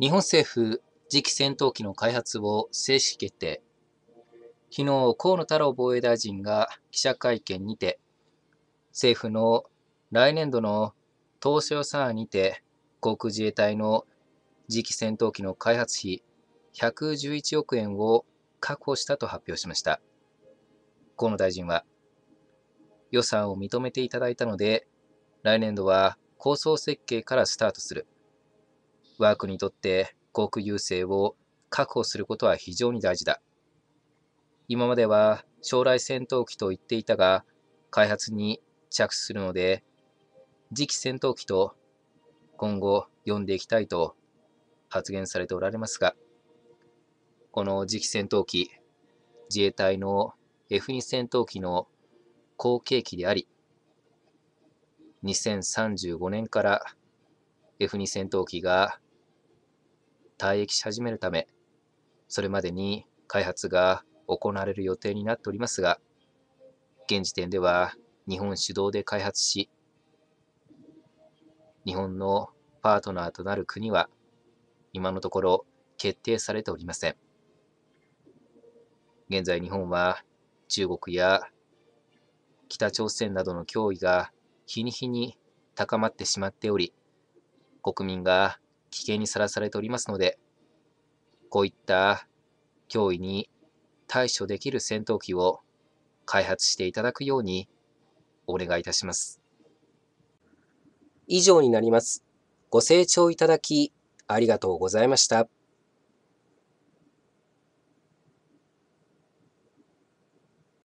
日本政府次期戦闘機の開発を正式決定。昨日、河野太郎防衛大臣が記者会見にて、政府の来年度の当初予算案にて、航空自衛隊の次期戦闘機の開発費111億円を確保したと発表しました。河野大臣は、予算を認めていただいたので、来年度は構想設計からスタートする。我が国にとって航空優勢を確保することは非常に大事だ。今までは将来戦闘機と言っていたが、開発に着手するので、次期戦闘機と今後読んでいきたいと発言されておられますが、この次期戦闘機、自衛隊の F2 戦闘機の後継機であり、2035年から F2 戦闘機が退役し始めるため、それまでに開発が行われる予定になっておりますが、現時点では日本主導で開発し、日本のパートナーとなる国は今のところ決定されておりません。現在日本は中国や北朝鮮などの脅威が日に日に高まってしまっており、国民が危険にさらされておりますので、こういった脅威に対処できる戦闘機を開発していただくようにお願いいたします。以上になります。ご清聴いただきありがとうございました。